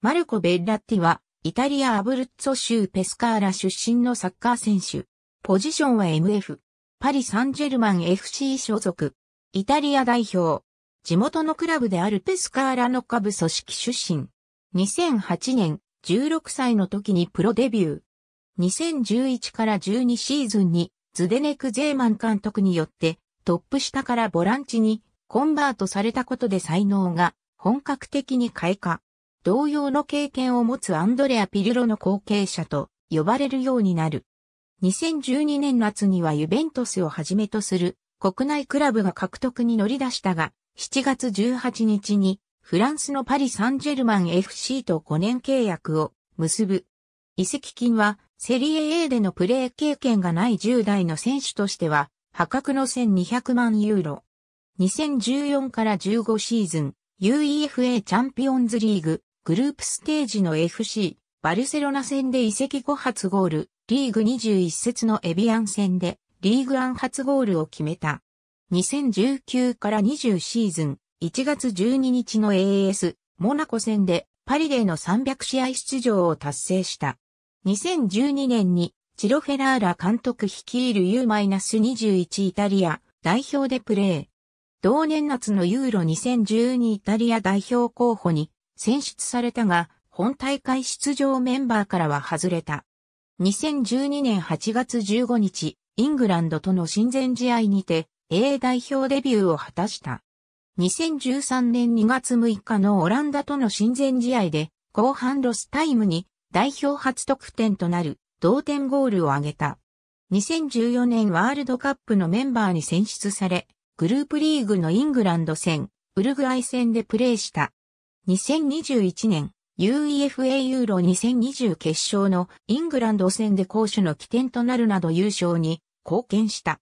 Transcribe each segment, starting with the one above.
マルコ・ベッラッティは、イタリア・アブルッツォ州ペスカーラ出身のサッカー選手。ポジションは MF。パリ・サンジェルマン FC 所属。イタリア代表。地元のクラブであるペスカーラの下部組織出身。2008年、16歳の時にプロデビュー。2011から12シーズンに、ズデネク・ゼーマン監督によって、トップ下からボランチにコンバートされたことで才能が本格的に開花。同様の経験を持つアンドレア・ピルロの後継者と呼ばれるようになる。2012年夏にはユベントスをはじめとする国内クラブが獲得に乗り出したが、7月18日にフランスのパリ・サンジェルマン FC と5年契約を結ぶ。移籍金はセリエ A でのプレー経験がない10代の選手としては破格の1200万ユーロ。2014から15シーズン UEFA チャンピオンズリーググループステージの FC、バルセロナ戦で移籍後初ゴール、リーグ21節のエビアン戦で、リーグアン初ゴールを決めた。2019から20シーズン、1月12日の a s モナコ戦で、パリでの300試合出場を達成した。2012年に、チロフェラーラ監督率いる U-21 イタリア代表でプレー。同年夏のユーロ2012イタリア代表候補に選出されたが、本大会出場メンバーからは外れた。2012年8月15日、イングランドとの親善試合にて、A 代表デビューを果たした。2013年2月6日のオランダとの親善試合で、後半ロスタイムに代表初得点となる同点ゴールを挙げた。2014年ワールドカップのメンバーに選出され、グループリーグのイングランド戦、ウルグアイ戦でプレーした。2021年 UEFA ユーロ2020決勝のイングランド戦で攻守の起点となるなど優勝に貢献した。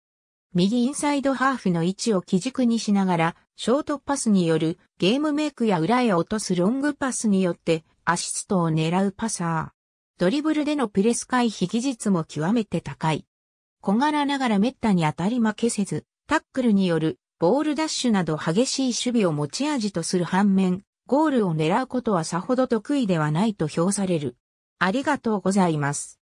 右インサイドハーフの位置を基軸にしながら、ショートパスによるゲームメイクや裏へ落とすロングパスによってアシストを狙うパサー。ドリブルでのプレス回避技術も極めて高い。小柄ながら滅多に当たり負けせず、タックルによるボールダッシュなど激しい守備を持ち味とする反面、ゴールを狙うことはさほど得意ではないと評される。ありがとうございます。